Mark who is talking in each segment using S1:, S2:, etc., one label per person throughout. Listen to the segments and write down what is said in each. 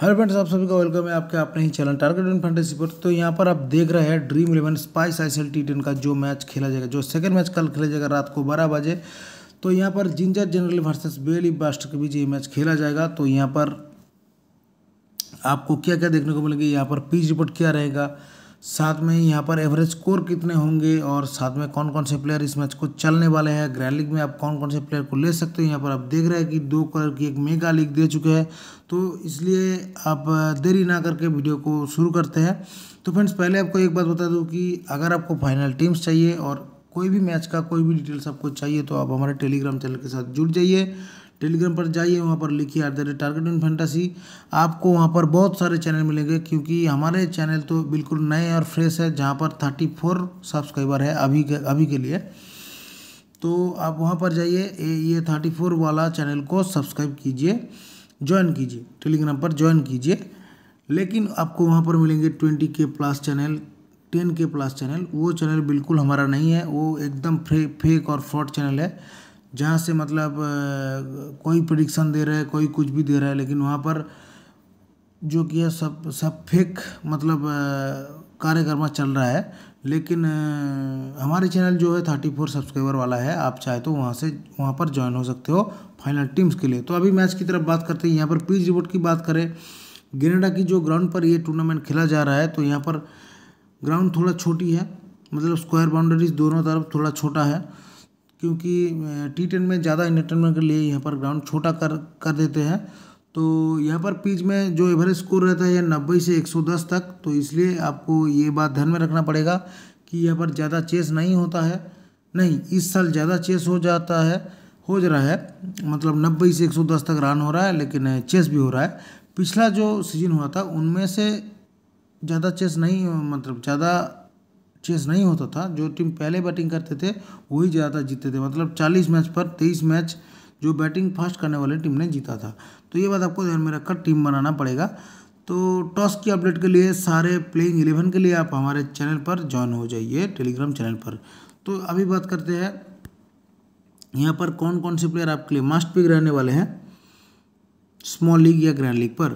S1: hello friends आप सभी का वेलकम है आपके अपने ही चैनल टारगेट इन फैंटेसी पर तो यहाँ पर आप देख रहे हैं Dream eleven spice I T ten का जो मैच खेला जाएगा जो सेकंड मैच कल खेला जाएगा रात को बारह बजे तो यहाँ पर ginger general versus belly bast के बीच ये मैच खेला जाएगा तो यहाँ पर आपको क्या क्या देखने को मिलेगी यहाँ पर पीच रिपोर्ट क्या रहेगा साथ में यहाँ पर एवरेज स्कोर कितने होंगे और साथ में कौन कौन से प्लेयर इस मैच को चलने वाले हैं ग्रैंड लीग में आप कौन कौन से प्लेयर को ले सकते हो यहाँ पर आप देख रहे हैं कि दो कलर की एक मेगा लीग दे चुके हैं तो इसलिए आप देरी ना करके वीडियो को शुरू करते हैं तो फ्रेंड्स पहले आपको एक बात बता दूँ कि अगर आपको फाइनल टीम्स चाहिए और कोई भी मैच का कोई भी डिटेल्स आपको चाहिए तो आप हमारे टेलीग्राम चैनल के साथ जुड़ जाइए टेलीग्राम पर जाइए वहाँ पर लिखिए at the rate target in fantasy आपको वहाँ पर बहुत सारे चैनल मिलेंगे क्योंकि हमारे चैनल तो बिल्कुल नए और फ्रेश है जहाँ पर थर्टी फोर सब्सक्राइबर है अभी के अभी के लिए तो आप वहाँ पर जाइए ये थर्टी फोर वाला चैनल को सब्सक्राइब कीजिए ज्वाइन कीजिए टेलीग्राम पर ज्वाइन कीजिए लेकिन आपको वहाँ पर मिलेंगे ट्वेंटी के प्लस चैनल टेन के प्लस चैनल वो चैनल बिल्कुल हमारा नहीं है वो एकदम फेक और फ्रॉड चैनल है जहाँ से मतलब कोई प्रडिक्शन दे रहा है कोई कुछ भी दे रहा है लेकिन वहाँ पर जो कि है सब सब फेक मतलब कार्यक्रम चल रहा है लेकिन हमारे चैनल जो है थर्टी फोर सब्सक्राइबर वाला है आप चाहे तो वहाँ से वहाँ पर ज्वाइन हो सकते हो फाइनल टीम्स के लिए तो अभी मैच की तरफ बात करते हैं यहाँ पर पीच रिपोर्ट की बात करें ग्रेनेडा की जो ग्राउंड पर ये टूर्नामेंट खेला जा रहा है तो यहाँ पर ग्राउंड थोड़ा छोटी है मतलब स्क्वायर बाउंड्रीज दोनों तरफ थोड़ा छोटा है क्योंकि टी टेन में ज़्यादा इंटरटेनमेंट के लिए यहाँ पर ग्राउंड छोटा कर कर देते हैं तो यहाँ पर पिच में जो एवरेज स्कोर रहता है नब्बे से दस तक तो इसलिए आपको ये बात ध्यान में रखना पड़ेगा कि यहाँ पर ज़्यादा चेस नहीं होता है नहीं इस साल ज़्यादा चेस हो जाता है हो जा रहा है मतलब नब्बे से 110 तक रन हो रहा है लेकिन चेस भी हो रहा है पिछला जो सीजन हुआ था उनमें से ज़्यादा चेस नहीं मतलब ज़्यादा चेंज नहीं होता था जो टीम पहले बैटिंग करते थे वही ज़्यादा जीतते थे मतलब चालीस मैच पर तेईस मैच जो बैटिंग फर्स्ट करने वाली टीम ने जीता था तो ये बात आपको ध्यान में रखकर टीम बनाना पड़ेगा तो टॉस की अपडेट के लिए सारे प्लेइंग इलेवन के लिए आप हमारे चैनल पर ज्वाइन हो जाइए टेलीग्राम चैनल पर तो अभी बात करते हैं यहाँ पर कौन कौन से प्लेयर आपके लिए मस्ट पिक रहने वाले हैं स्मॉल लीग या ग्रैंड लीग पर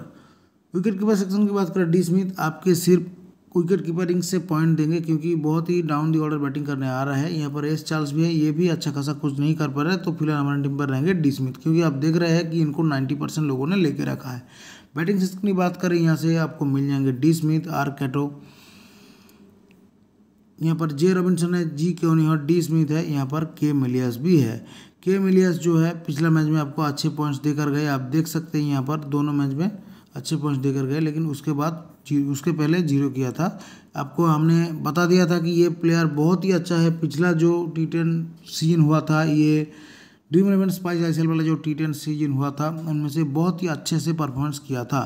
S1: विकेट कीपर सेक्शन की बात करें डी स्मिथ आपके सिर्फ विकेट कीपरिंग से पॉइंट देंगे क्योंकि बहुत ही डाउन दी ऑर्डर बैटिंग करने आ रहा है यहाँ पर एस चार्ल्स भी है ये भी अच्छा खासा कुछ नहीं कर पा रहा है तो फिलहाल हमारे टीम पर रहेंगे डी स्मिथ क्योंकि आप देख रहे हैं कि इनको 90 परसेंट लोगों ने लेके रखा है बैटिंग सिस्टम की बात करें यहाँ से आपको मिल जाएंगे डी स्मिथ आर कैटो यहाँ पर जे रॉबिनसन है जी क्योनी और डी स्मिथ है यहाँ पर के मिलियस भी है के मिलियस जो है पिछला मैच में आपको अच्छे पॉइंट्स देकर गए आप देख सकते हैं यहाँ पर दोनों मैच में अच्छे पॉइंट्स देकर गए लेकिन उसके बाद उसके पहले जीरो किया था आपको हमने बता दिया था कि ये प्लेयर बहुत ही अच्छा है पिछला जो टी टेन सीजन हुआ था ये ड्रीम इलेवन स्पाइस आई वाला जो टी टेन सीजन हुआ था उनमें से बहुत ही अच्छे से परफॉर्मेंस किया था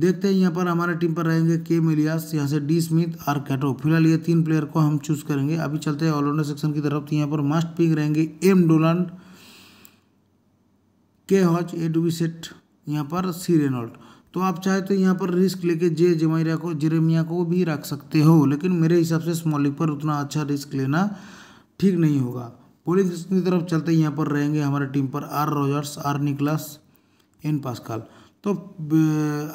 S1: देखते हैं यहाँ पर हमारे टीम पर रहेंगे के मिलियास यहाँ से डी स्मिथ और कैटो फिलहाल ये तीन प्लेयर को हम चूज करेंगे अभी चलते हैं ऑलराउंडर सेक्शन की तरफ तो यहाँ पर मस्ट पिक रहेंगे एम डोलान के हॉच ए डूबी सेट यहाँ पर सी रेनोल्ट तो आप चाहे तो यहाँ पर रिस्क लेके जे जेमायरा को जेरेमिया को भी रख सकते हो लेकिन मेरे हिसाब से स्मॉलिक पर उतना अच्छा रिस्क लेना ठीक नहीं होगा पोलिंग की तरफ चलते यहाँ पर रहेंगे हमारे टीम पर R Rogers R Nicholas N Pascal तो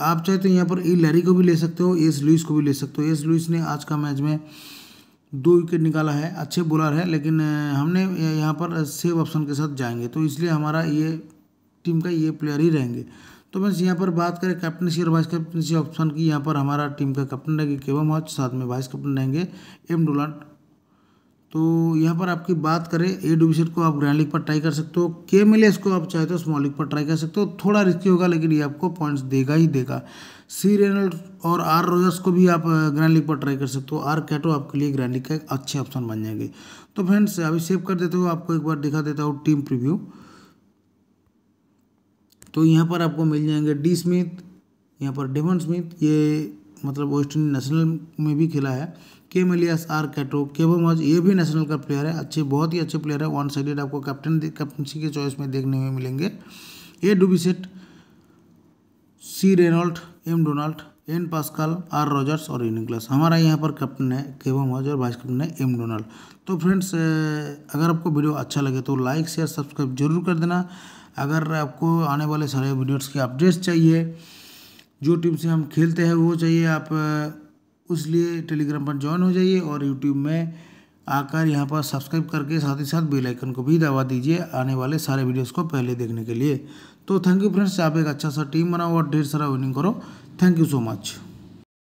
S1: आप चाहे तो यहाँ पर ई लैरी को भी ले सकते हो एस लुइस को भी ले सकते हो एस लुइस ने आज का मैच में दो विकेट निकाला है अच्छे बॉलर है लेकिन हमने यहाँ पर सेव ऑप्शन के साथ जाएंगे तो इसलिए हमारा ये टीम का ये प्लेयर ही रहेंगे तो बस यहाँ पर बात करें कैप्टनसी और वाइस कैप्टनसी ऑप्शन की यहाँ पर हमारा टीम का कैप्टन रहेगी केवम हॉच साथ में वाइस कैप्टन रहेंगे एम डोलांट तो यहाँ पर आपकी बात करें ए डिविजन को आप ग्रैंड लीग पर ट्राई कर सकते हो के एम को आप चाहे तो स्मॉल लीग पर ट्राई कर सकते हो थोड़ा रिस्की होगा लेकिन ये आपको पॉइंट्स देगा ही देगा सी रेनल्ड और आर रोजर्स को भी आप ग्रैंड लीग पर ट्राई कर सकते हो आर कैटो आपके लिए ग्रैंड लीग का एक अच्छे ऑप्शन बन जाएंगे तो फ्रेंड्स अभी सेव कर देते हो आपको एक बार दिखा देता हूँ टीम प्रिव्यू तो यहाँ पर आपको मिल जाएंगे डी स्मिथ यहाँ पर डेवन स्मिथ ये मतलब वेस्ट इंडीज नेशनल में भी खेला है के मिलियस आर कैटो मॉज ये भी नेशनल का प्लेयर है अच्छे बहुत ही अच्छे प्लेयर है वन साइडेड आपको कैप्टन कैप्टनसी के चॉइस में देखने में मिलेंगे A Dubiset C Reynold M Donald N Pascal R Rogers और यूनिक्लस हमारा यहाँ पर कैप्टन है केवम मॉज और वाइस कैप्टन है एम डोनाल्ड तो फ्रेंड्स अगर आपको वीडियो अच्छा लगे तो लाइक शेयर सब्सक्राइब जरूर कर देना अगर आपको आने वाले सारे वीडियोस के अपडेट्स चाहिए जो टीम से हम खेलते हैं वो चाहिए आप उस लिए टेलीग्राम पर ज्वाइन हो जाइए और यूट्यूब में आकर यहाँ पर सब्सक्राइब करके साथ ही साथ बेल आइकन को भी दबा दीजिए आने वाले सारे वीडियोस को पहले देखने के लिए तो थैंक यू फ्रेंड्स आप एक अच्छा सा टीम बनाओ और ढेर सारा विनिंग करो थैंक यू सो मच